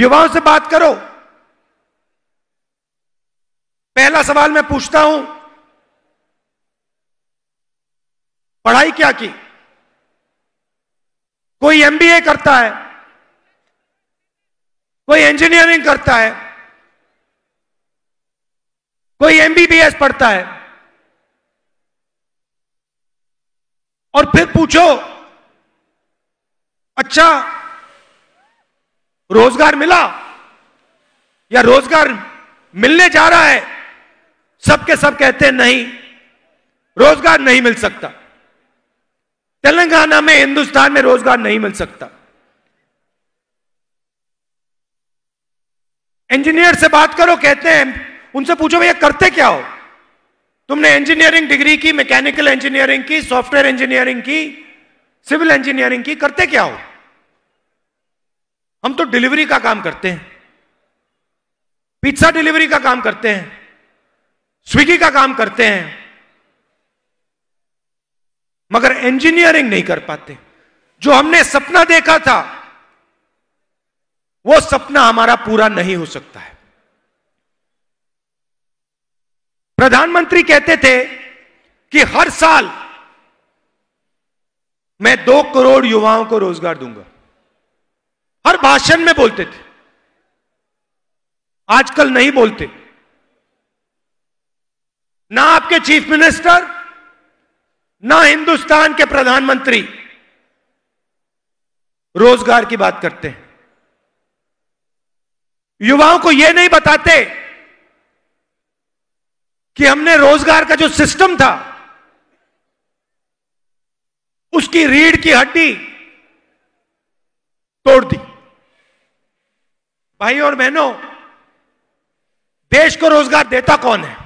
युवाओं से बात करो पहला सवाल मैं पूछता हूं पढ़ाई क्या की कोई एमबीए करता है कोई इंजीनियरिंग करता है कोई एमबीबीएस पढ़ता है और फिर पूछो अच्छा रोजगार मिला या रोजगार मिलने जा रहा है सबके सब कहते हैं नहीं रोजगार नहीं मिल सकता तेलंगाना में हिंदुस्तान में रोजगार नहीं मिल सकता इंजीनियर से बात करो कहते हैं उनसे पूछो भैया करते क्या हो तुमने इंजीनियरिंग डिग्री की मैकेनिकल इंजीनियरिंग की सॉफ्टवेयर इंजीनियरिंग की सिविल इंजीनियरिंग की करते क्या हो हम तो डिलीवरी का काम करते हैं पिज्जा डिलीवरी का काम करते हैं स्विगी का काम करते हैं मगर इंजीनियरिंग नहीं कर पाते जो हमने सपना देखा था वो सपना हमारा पूरा नहीं हो सकता है प्रधानमंत्री कहते थे कि हर साल मैं दो करोड़ युवाओं को रोजगार दूंगा हर भाषण में बोलते थे आजकल नहीं बोलते ना आपके चीफ मिनिस्टर ना हिंदुस्तान के प्रधानमंत्री रोजगार की बात करते हैं युवाओं को यह नहीं बताते कि हमने रोजगार का जो सिस्टम था उसकी रीढ़ की हड्डी तोड़ दी भाई और बहनों देश को रोजगार देता कौन है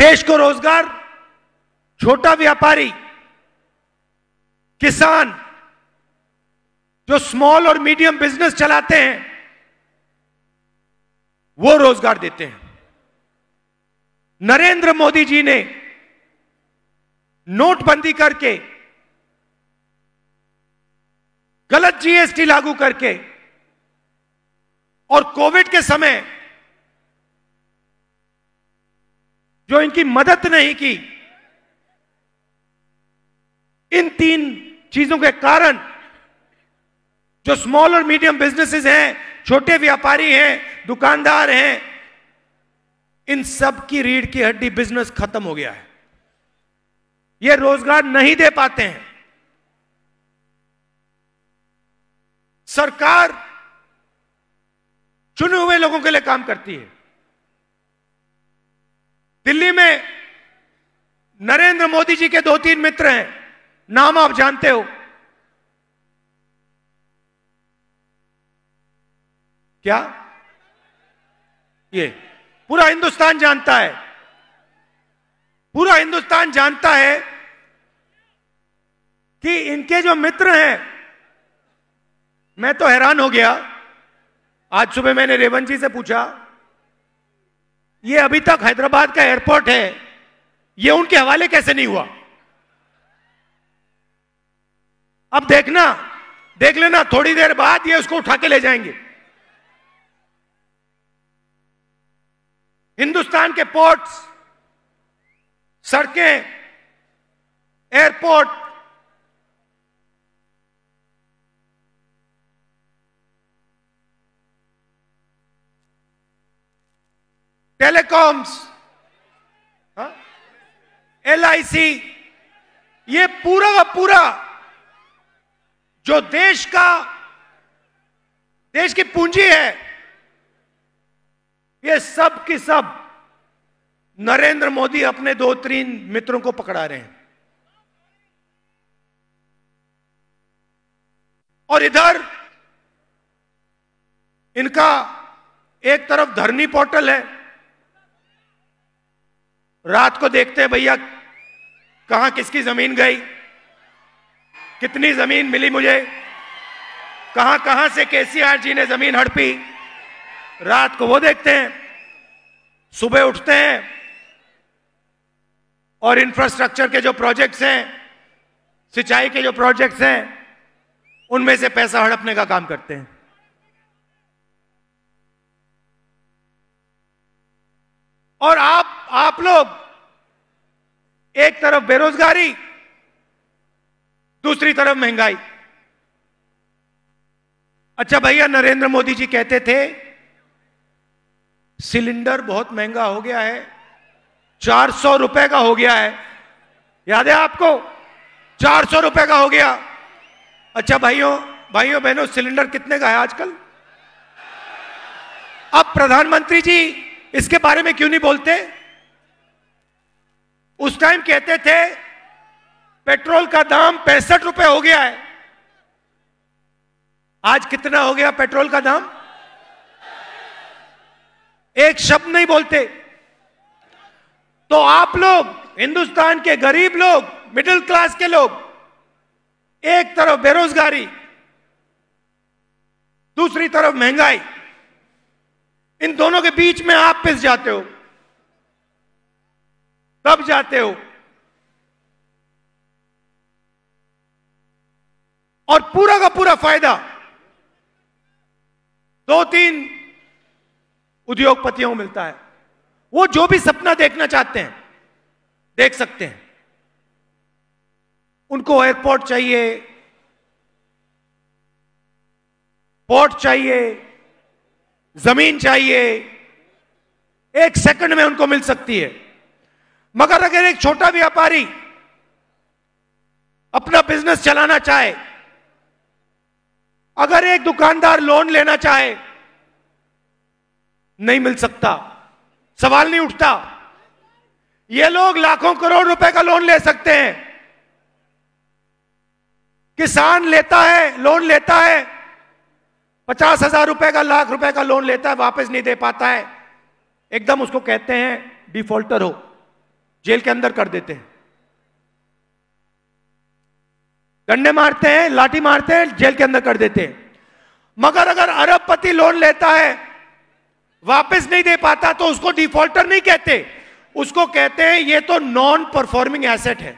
देश को रोजगार छोटा व्यापारी किसान जो स्मॉल और मीडियम बिजनेस चलाते हैं वो रोजगार देते हैं नरेंद्र मोदी जी ने नोटबंदी करके गलत जीएसटी लागू करके और कोविड के समय जो इनकी मदद नहीं की इन तीन चीजों के कारण जो स्मॉल और मीडियम बिजनेसेस हैं छोटे व्यापारी हैं दुकानदार हैं इन सब की रीढ़ की हड्डी बिजनेस खत्म हो गया है ये रोजगार नहीं दे पाते हैं सरकार चुने हुए लोगों के लिए काम करती है दिल्ली में नरेंद्र मोदी जी के दो तीन मित्र हैं नाम आप जानते हो क्या ये पूरा हिंदुस्तान जानता है पूरा हिंदुस्तान जानता है कि इनके जो मित्र हैं मैं तो हैरान हो गया आज सुबह मैंने रेवंत जी से पूछा ये अभी तक हैदराबाद का एयरपोर्ट है ये उनके हवाले कैसे नहीं हुआ अब देखना देख लेना थोड़ी देर बाद ये उसको उठा के ले जाएंगे हिंदुस्तान के पोर्ट्स सड़कें airport telecoms L I C ये पूरा का पूरा जो देश का देश की पूंजी है ये सब की सब नरेंद्र मोदी अपने दो तीन मित्रों को पकड़ा रहे हैं और इधर इनका एक तरफ धरनी पोर्टल है रात को देखते हैं भैया कहा किसकी जमीन गई कितनी जमीन मिली मुझे कहां कहां से केसीआर जी ने जमीन हड़पी रात को वो देखते हैं सुबह उठते हैं और इंफ्रास्ट्रक्चर के जो प्रोजेक्ट्स हैं सिंचाई के जो प्रोजेक्ट्स हैं उनमें से पैसा हड़पने का काम करते हैं और आप आप लोग एक तरफ बेरोजगारी दूसरी तरफ महंगाई अच्छा भैया नरेंद्र मोदी जी कहते थे सिलेंडर बहुत महंगा हो गया है चार सौ रुपए का हो गया है याद है आपको चार सौ रुपए का हो गया अच्छा भाइयों भाइयों बहनों सिलेंडर कितने का है आजकल अब प्रधानमंत्री जी इसके बारे में क्यों नहीं बोलते उस टाइम कहते थे पेट्रोल का दाम पैंसठ रुपए हो गया है आज कितना हो गया पेट्रोल का दाम एक शब्द नहीं बोलते तो आप लोग हिंदुस्तान के गरीब लोग मिडिल क्लास के लोग एक तरफ बेरोजगारी दूसरी तरफ महंगाई इन दोनों के बीच में आप पिस जाते हो दब जाते हो और पूरा का पूरा फायदा दो तीन उद्योगपतियों को मिलता है वो जो भी सपना देखना चाहते हैं देख सकते हैं उनको एयरपोर्ट चाहिए पोर्ट चाहिए जमीन चाहिए एक सेकंड में उनको मिल सकती है मगर अगर एक छोटा व्यापारी अपना बिजनेस चलाना चाहे अगर एक दुकानदार लोन लेना चाहे नहीं मिल सकता सवाल नहीं उठता ये लोग लाखों करोड़ रुपए का लोन ले सकते हैं किसान लेता है लोन लेता है पचास हजार रुपए का लाख रुपए का लोन लेता है वापस नहीं दे पाता है एकदम उसको कहते हैं डिफॉल्टर हो जेल के अंदर कर देते हैं डंडे मारते हैं लाठी मारते हैं जेल के अंदर कर देते हैं मगर अगर अरबपति लोन लेता है वापस नहीं दे पाता तो उसको डिफॉल्टर नहीं कहते उसको कहते हैं ये तो नॉन परफॉर्मिंग एसेट है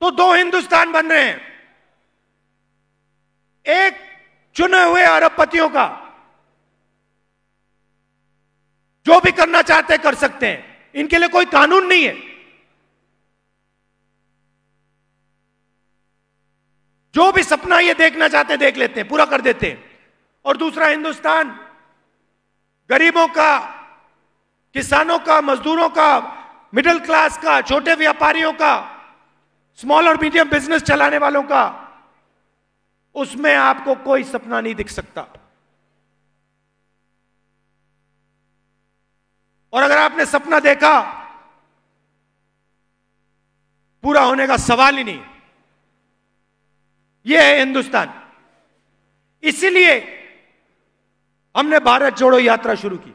तो दो हिंदुस्तान बन रहे हैं चुने हुए अरबपतियों का जो भी करना चाहते कर सकते हैं इनके लिए कोई कानून नहीं है जो भी सपना ये देखना चाहते देख लेते हैं पूरा कर देते हैं और दूसरा हिंदुस्तान गरीबों का किसानों का मजदूरों का मिडिल क्लास का छोटे व्यापारियों का स्मॉल और मीडियम बिजनेस चलाने वालों का उसमें आपको कोई सपना नहीं दिख सकता और अगर आपने सपना देखा पूरा होने का सवाल ही नहीं यह है हिंदुस्तान इसीलिए हमने भारत जोड़ो यात्रा शुरू की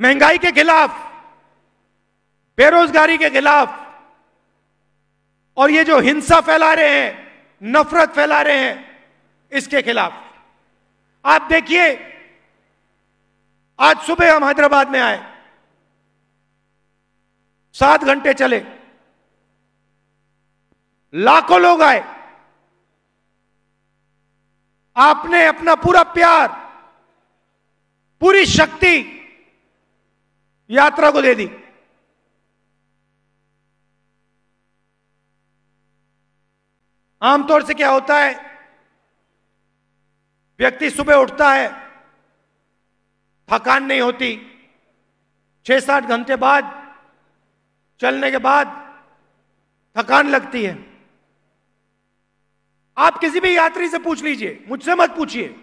महंगाई के खिलाफ बेरोजगारी के खिलाफ और ये जो हिंसा फैला रहे हैं नफरत फैला रहे हैं इसके खिलाफ आप देखिए आज सुबह हम हैदराबाद में आए सात घंटे चले लाखों लोग आए आपने अपना पूरा प्यार पूरी शक्ति यात्रा को दे दी आमतौर से क्या होता है व्यक्ति सुबह उठता है थकान नहीं होती छह सात घंटे बाद चलने के बाद थकान लगती है आप किसी भी यात्री से पूछ लीजिए मुझसे मत पूछिए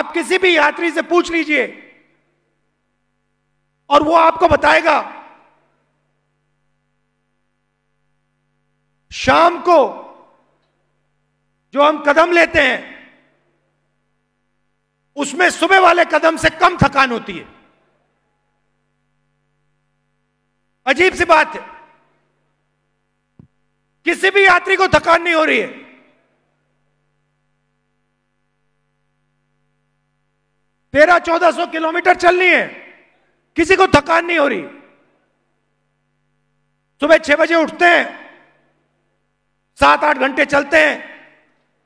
आप किसी भी यात्री से पूछ लीजिए और वो आपको बताएगा शाम को जो हम कदम लेते हैं उसमें सुबह वाले कदम से कम थकान होती है अजीब सी बात है किसी भी यात्री को थकान नहीं हो रही है तेरह चौदह सौ किलोमीटर चलनी है किसी को थकान नहीं हो रही सुबह छह बजे उठते हैं सात आठ घंटे चलते हैं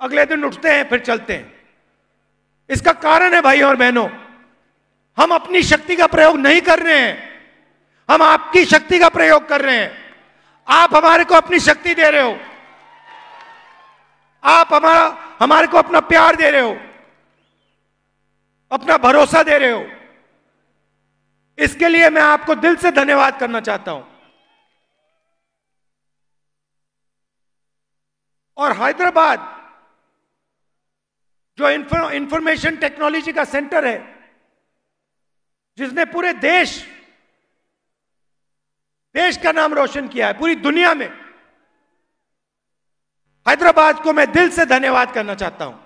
अगले दिन उठते हैं फिर चलते हैं इसका कारण है भाई और बहनों हम अपनी शक्ति का प्रयोग नहीं कर रहे हैं हम आपकी शक्ति का प्रयोग कर रहे हैं आप हमारे को अपनी शक्ति दे रहे हो आप हमारा हमारे को अपना प्यार दे रहे हो अपना भरोसा दे रहे हो इसके लिए मैं आपको दिल से धन्यवाद करना चाहता हूं और हैदराबाद जो इंफॉर्मेशन टेक्नोलॉजी का सेंटर है जिसने पूरे देश देश का नाम रोशन किया है पूरी दुनिया में हैदराबाद को मैं दिल से धन्यवाद करना चाहता हूं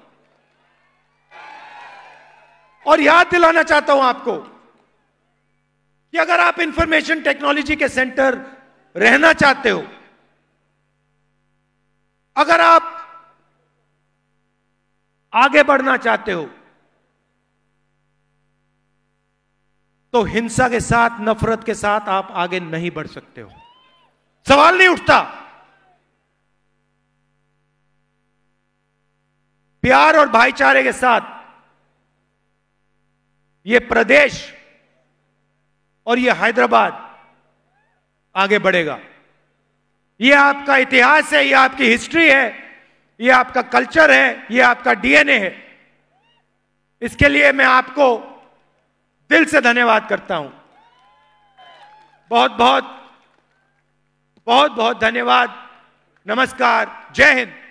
और याद दिलाना चाहता हूं आपको कि अगर आप इंफॉर्मेशन टेक्नोलॉजी के सेंटर रहना चाहते हो अगर आप आगे बढ़ना चाहते हो तो हिंसा के साथ नफरत के साथ आप आगे नहीं बढ़ सकते हो सवाल नहीं उठता प्यार और भाईचारे के साथ ये प्रदेश और ये हैदराबाद आगे बढ़ेगा ये आपका इतिहास है ये आपकी हिस्ट्री है ये आपका कल्चर है ये आपका डीएनए है इसके लिए मैं आपको दिल से धन्यवाद करता हूं बहुत बहुत बहुत बहुत धन्यवाद नमस्कार जय हिंद